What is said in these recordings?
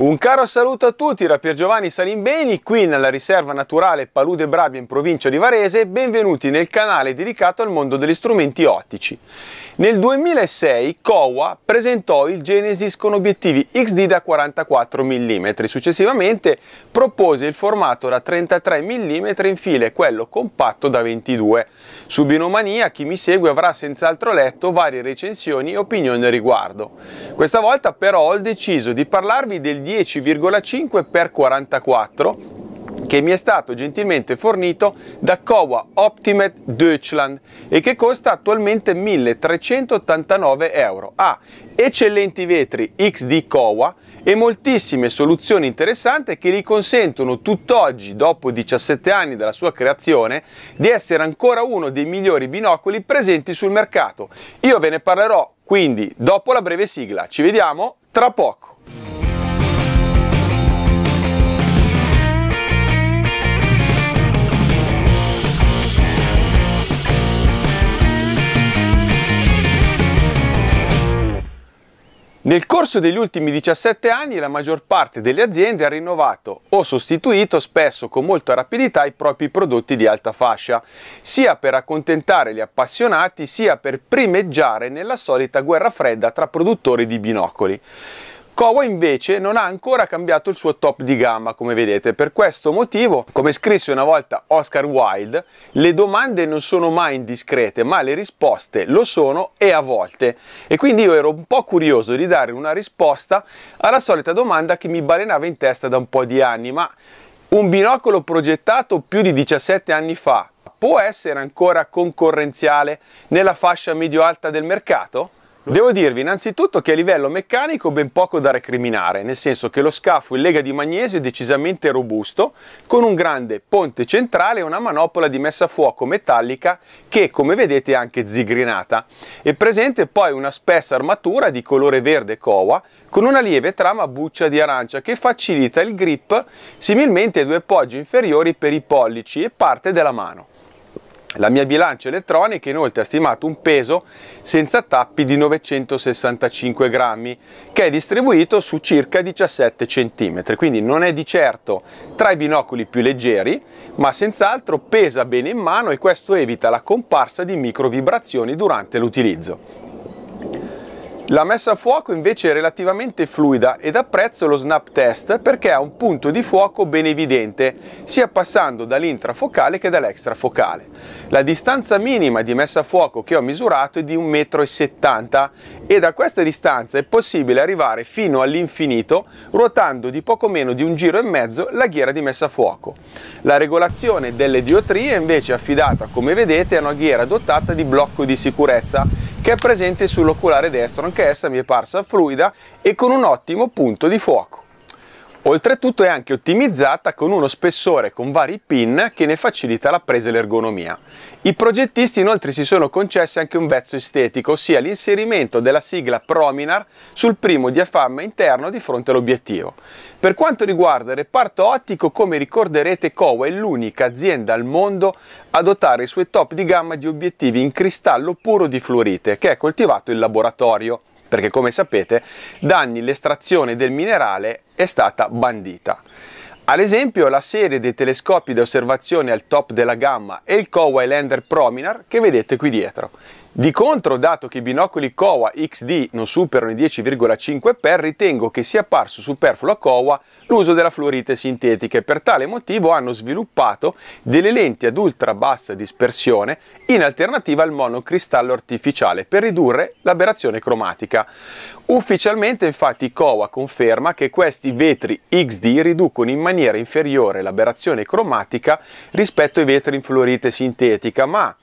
Un caro saluto a tutti da Pier Giovanni Salimbeni qui nella riserva naturale Palude Brabia in provincia di Varese e benvenuti nel canale dedicato al mondo degli strumenti ottici. Nel 2006 Kowa presentò il Genesis con obiettivi XD da 44 mm, successivamente propose il formato da 33 mm in file, quello compatto da 22. Su Binomania chi mi segue avrà senz'altro letto varie recensioni e opinioni al riguardo. Questa volta però ho deciso di parlarvi del 10,5x44 che mi è stato gentilmente fornito da Kowa Optimate Deutschland e che costa attualmente 1389 euro. Ha eccellenti vetri XD Kowa e moltissime soluzioni interessanti che gli consentono tutt'oggi, dopo 17 anni dalla sua creazione, di essere ancora uno dei migliori binocoli presenti sul mercato. Io ve ne parlerò quindi dopo la breve sigla. Ci vediamo tra poco. Nel corso degli ultimi 17 anni la maggior parte delle aziende ha rinnovato o sostituito spesso con molta rapidità i propri prodotti di alta fascia, sia per accontentare gli appassionati sia per primeggiare nella solita guerra fredda tra produttori di binocoli. Kowa invece non ha ancora cambiato il suo top di gamma come vedete, per questo motivo, come scrisse una volta Oscar Wilde, le domande non sono mai indiscrete ma le risposte lo sono e a volte e quindi io ero un po' curioso di dare una risposta alla solita domanda che mi balenava in testa da un po' di anni ma un binocolo progettato più di 17 anni fa può essere ancora concorrenziale nella fascia medio-alta del mercato? Devo dirvi innanzitutto che a livello meccanico ben poco da recriminare, nel senso che lo scafo in lega di magnesio è decisamente robusto, con un grande ponte centrale e una manopola di messa a fuoco metallica che come vedete è anche zigrinata. È presente poi una spessa armatura di colore verde coa con una lieve trama buccia di arancia che facilita il grip similmente ai due poggi inferiori per i pollici e parte della mano. La mia bilancia elettronica inoltre ha stimato un peso senza tappi di 965 grammi che è distribuito su circa 17 cm, quindi non è di certo tra i binocoli più leggeri ma senz'altro pesa bene in mano e questo evita la comparsa di micro vibrazioni durante l'utilizzo. La messa a fuoco invece è relativamente fluida ed apprezzo lo snap test perché ha un punto di fuoco ben evidente, sia passando dall'intrafocale che dall'extrafocale. La distanza minima di messa a fuoco che ho misurato è di 1,70 m e da questa distanza è possibile arrivare fino all'infinito ruotando di poco meno di un giro e mezzo la ghiera di messa a fuoco. La regolazione delle diotrie è invece affidata, come vedete, a una ghiera dotata di blocco di sicurezza che è presente sull'oculare destro, anche essa mi è parsa fluida e con un ottimo punto di fuoco. Oltretutto è anche ottimizzata con uno spessore con vari pin che ne facilita la presa e l'ergonomia. I progettisti inoltre si sono concessi anche un vezzo estetico, ossia l'inserimento della sigla Prominar sul primo diaframma interno di fronte all'obiettivo. Per quanto riguarda il reparto ottico, come ricorderete Kowa è l'unica azienda al mondo a dotare i suoi top di gamma di obiettivi in cristallo puro di fluorite, che è coltivato in laboratorio perché come sapete da anni l'estrazione del minerale è stata bandita. Ad esempio la serie dei telescopi di osservazione al top della gamma e il Kowa Lander Prominar che vedete qui dietro. Di contro, dato che i binocoli COA XD non superano i 10,5 x, ritengo che sia apparso superfluo a COA l'uso della fluorite sintetica e per tale motivo hanno sviluppato delle lenti ad ultra bassa dispersione in alternativa al monocristallo artificiale per ridurre l'aberrazione cromatica. Ufficialmente infatti COA conferma che questi vetri XD riducono in maniera inferiore l'aberrazione cromatica rispetto ai vetri in fluorite sintetica, ma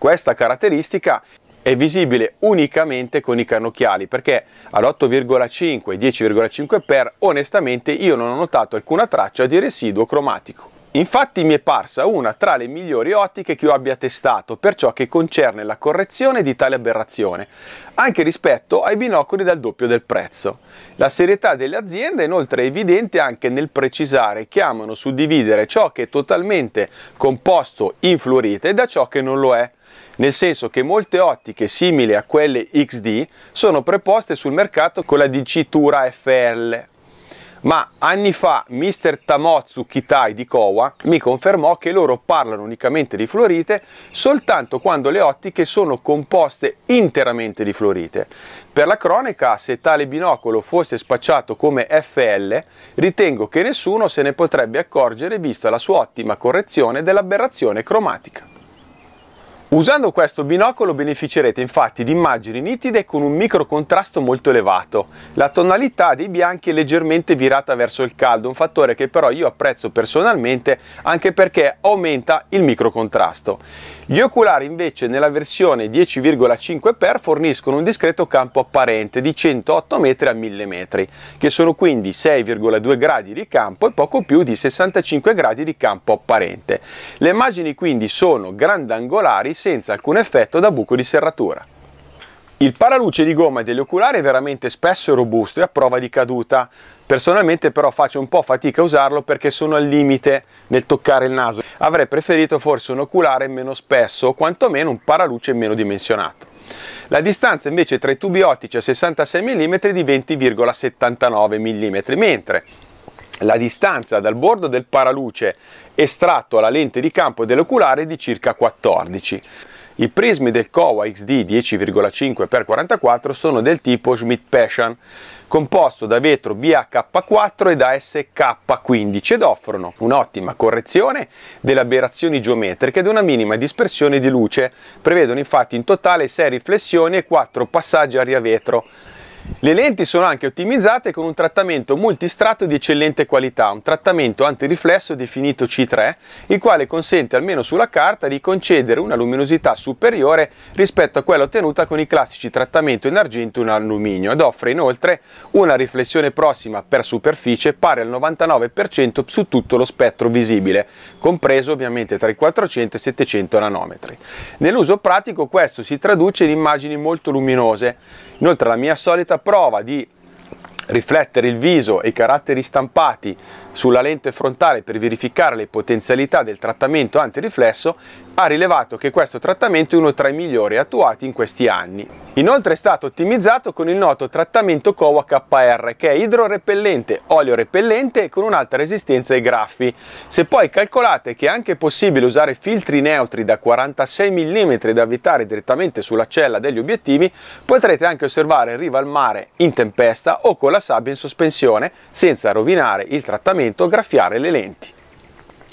questa caratteristica è visibile unicamente con i cannocchiali perché all'8,5 10,5 per onestamente io non ho notato alcuna traccia di residuo cromatico. Infatti mi è parsa una tra le migliori ottiche che io abbia testato per ciò che concerne la correzione di tale aberrazione, anche rispetto ai binocoli dal doppio del prezzo. La serietà delle aziende inoltre è evidente anche nel precisare che amano suddividere ciò che è totalmente composto in fluorite da ciò che non lo è, nel senso che molte ottiche simili a quelle XD sono preposte sul mercato con la dicitura FL, ma anni fa Mr. Tamotsu Kitai di Kowa mi confermò che loro parlano unicamente di fluorite soltanto quando le ottiche sono composte interamente di fluorite. Per la cronaca, se tale binocolo fosse spacciato come FL, ritengo che nessuno se ne potrebbe accorgere vista la sua ottima correzione dell'aberrazione cromatica. Usando questo binocolo beneficerete infatti di immagini nitide con un micro contrasto molto elevato. La tonalità dei bianchi è leggermente virata verso il caldo, un fattore che però io apprezzo personalmente anche perché aumenta il micro contrasto. Gli oculari invece nella versione 10,5x forniscono un discreto campo apparente di 108 metri a 1000 metri, che sono quindi 6,2 gradi di campo e poco più di 65 gradi di campo apparente. Le immagini quindi sono grandangolari senza alcun effetto da buco di serratura. Il paraluce di gomma degli oculari è veramente spesso e robusto e a prova di caduta. Personalmente però faccio un po' fatica a usarlo perché sono al limite nel toccare il naso. Avrei preferito forse un oculare meno spesso o quantomeno un paraluce meno dimensionato. La distanza invece tra i tubi ottici a 66 mm è di 20,79 mm, mentre la distanza dal bordo del paraluce estratto alla lente di campo dell'oculare è di circa 14. I prismi del COWA XD 10,5x44 sono del tipo Schmidt-Peschan, composto da vetro bh 4 e da SK15 ed offrono un'ottima correzione delle aberrazioni geometriche ed una minima dispersione di luce. Prevedono infatti in totale 6 riflessioni e 4 passaggi aria-vetro. Le lenti sono anche ottimizzate con un trattamento multistrato di eccellente qualità, un trattamento antiriflesso definito C3, il quale consente almeno sulla carta di concedere una luminosità superiore rispetto a quella ottenuta con i classici trattamento in argento e in alluminio ed offre inoltre una riflessione prossima per superficie pari al 99% su tutto lo spettro visibile, compreso ovviamente tra i 400 e i 700 nanometri. Nell'uso pratico questo si traduce in immagini molto luminose. Inoltre la mia solita prova di riflettere il viso e i caratteri stampati sulla lente frontale per verificare le potenzialità del trattamento antiriflesso, ha rilevato che questo trattamento è uno tra i migliori attuati in questi anni. Inoltre è stato ottimizzato con il noto trattamento COA KR che è idrorepellente, olio repellente e con un'alta resistenza ai graffi. Se poi calcolate che è anche possibile usare filtri neutri da 46 mm da evitare direttamente sulla cella degli obiettivi, potrete anche osservare riva al mare in tempesta o con la sabbia in sospensione senza rovinare il trattamento sfruttamento graffiare le lenti.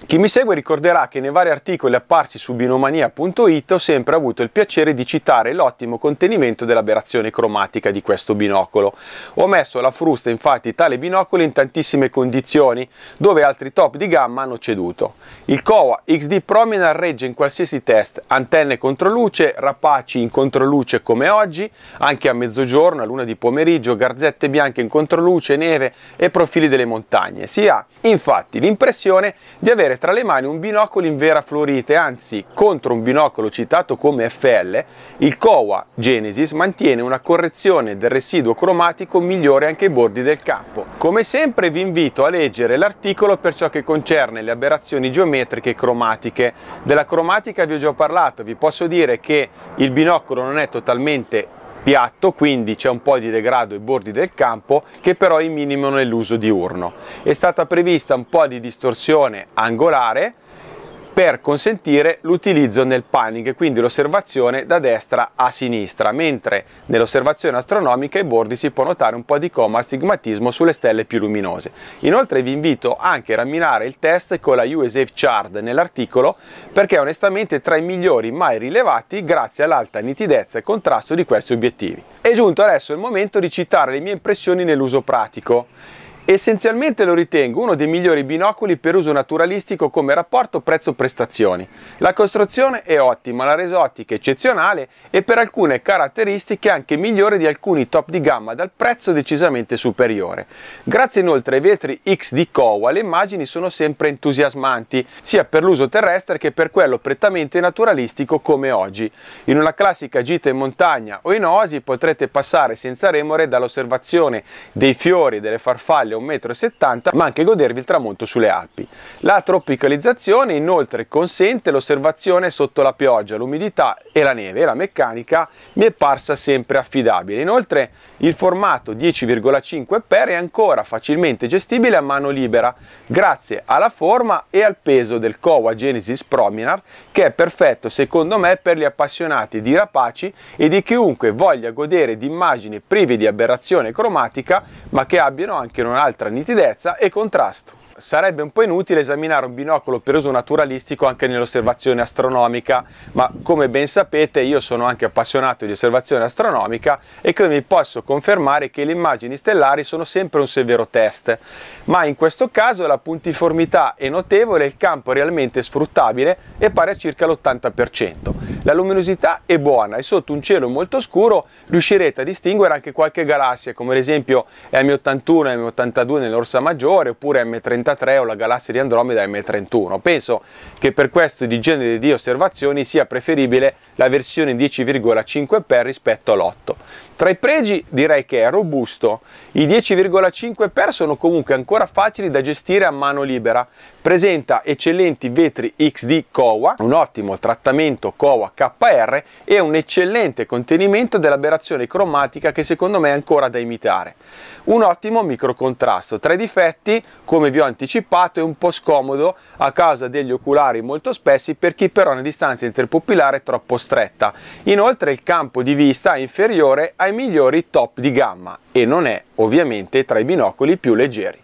Chi mi segue ricorderà che nei vari articoli apparsi su binomania.it ho sempre avuto il piacere di citare l'ottimo contenimento dell'aberrazione cromatica di questo binocolo. Ho messo alla frusta infatti tale binocolo in tantissime condizioni, dove altri top di gamma hanno ceduto. Il COA XD Prominal regge in qualsiasi test, antenne contro luce, rapaci in controluce come oggi, anche a mezzogiorno, a luna di pomeriggio, garzette bianche in controluce, neve e profili delle montagne. Si ha infatti l'impressione di avere avere tra le mani un binocolo in vera Florite, anzi contro un binocolo citato come FL, il COA Genesis mantiene una correzione del residuo cromatico migliore anche ai bordi del campo. Come sempre vi invito a leggere l'articolo per ciò che concerne le aberrazioni geometriche e cromatiche. Della cromatica vi ho già parlato, vi posso dire che il binocolo non è totalmente piatto, quindi c'è un po' di degrado ai bordi del campo che però è minimo nell'uso diurno. È stata prevista un po' di distorsione angolare per consentire l'utilizzo nel panning, quindi l'osservazione da destra a sinistra, mentre nell'osservazione astronomica ai bordi si può notare un po' di coma astigmatismo sulle stelle più luminose. Inoltre vi invito anche a raminare il test con la USAF Chard nell'articolo perché è onestamente tra i migliori mai rilevati grazie all'alta nitidezza e contrasto di questi obiettivi. È giunto adesso il momento di citare le mie impressioni nell'uso pratico. Essenzialmente lo ritengo uno dei migliori binocoli per uso naturalistico come rapporto prezzo-prestazioni. La costruzione è ottima, la resa ottica è eccezionale e per alcune caratteristiche anche migliore di alcuni top di gamma dal prezzo decisamente superiore. Grazie inoltre ai vetri X di Kowa le immagini sono sempre entusiasmanti, sia per l'uso terrestre che per quello prettamente naturalistico come oggi. In una classica gita in montagna o in oasi potrete passare senza remore dall'osservazione dei fiori, delle farfalle 1,70 m ma anche godervi il tramonto sulle Alpi. La tropicalizzazione inoltre consente l'osservazione sotto la pioggia, l'umidità e la neve e la meccanica mi è parsa sempre affidabile. Inoltre il formato 10,5 per è ancora facilmente gestibile a mano libera grazie alla forma e al peso del Kowa Genesis Prominar che è perfetto secondo me per gli appassionati di rapaci e di chiunque voglia godere di immagini prive di aberrazione cromatica ma che abbiano anche una altra nitidezza e contrasto sarebbe un po' inutile esaminare un binocolo per uso naturalistico anche nell'osservazione astronomica, ma come ben sapete io sono anche appassionato di osservazione astronomica e quindi posso confermare che le immagini stellari sono sempre un severo test, ma in questo caso la puntiformità è notevole il campo è realmente sfruttabile e pari a circa l'80%. La luminosità è buona e sotto un cielo molto scuro riuscirete a distinguere anche qualche galassia, come ad esempio M81, M82 nell'Orsa Maggiore oppure M32 o la galassia di Andromeda M31. Penso che per questo di genere di osservazioni sia preferibile la versione 10,5x rispetto all'8. Tra i pregi direi che è robusto, i 10,5x sono comunque ancora facili da gestire a mano libera, Presenta eccellenti vetri XD COA, un ottimo trattamento COA KR e un eccellente contenimento dell'aberrazione cromatica che secondo me è ancora da imitare. Un ottimo microcontrasto, tra i difetti come vi ho anticipato è un po' scomodo a causa degli oculari molto spessi per chi però ha una distanza interpupillare troppo stretta. Inoltre il campo di vista è inferiore ai migliori top di gamma e non è ovviamente tra i binocoli più leggeri.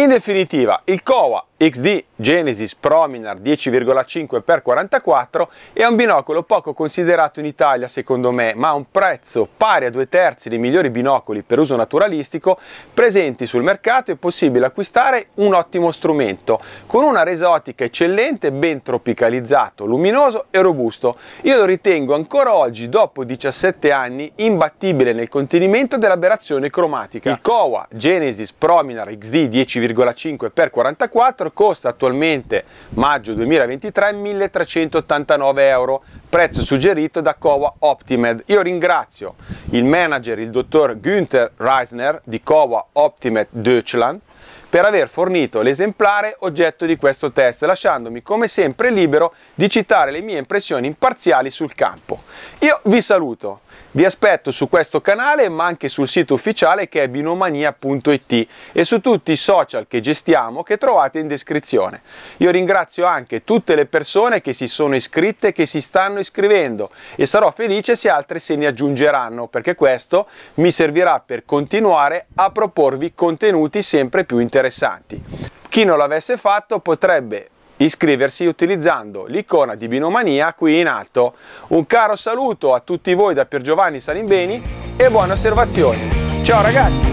In definitiva, il COA XD Genesis Prominar 10,5x44 è un binocolo poco considerato in Italia secondo me, ma a un prezzo pari a due terzi dei migliori binocoli per uso naturalistico presenti sul mercato è possibile acquistare un ottimo strumento con una resa ottica eccellente, ben tropicalizzato, luminoso e robusto. Io lo ritengo ancora oggi, dopo 17 anni, imbattibile nel contenimento dell'aberrazione cromatica. Il Kowa Genesis Prominar XD 10,5x44 Edition costa attualmente maggio 2023 1389 euro, prezzo suggerito da Coa Optimed. Io ringrazio il manager, il dottor Günther Reisner di Coa Optimed Deutschland per aver fornito l'esemplare oggetto di questo test, lasciandomi come sempre libero di citare le mie impressioni imparziali sul campo. Io vi saluto, vi aspetto su questo canale ma anche sul sito ufficiale che è binomania.it e su tutti i social che gestiamo che trovate in descrizione. Io ringrazio anche tutte le persone che si sono iscritte, e che si stanno iscrivendo e sarò felice se altre se ne aggiungeranno perché questo mi servirà per continuare a proporvi contenuti sempre più interessanti interessanti. Chi non l'avesse fatto potrebbe iscriversi utilizzando l'icona di Binomania qui in alto. Un caro saluto a tutti voi da Pier Giovanni Salimbeni e buone osservazioni. Ciao ragazzi!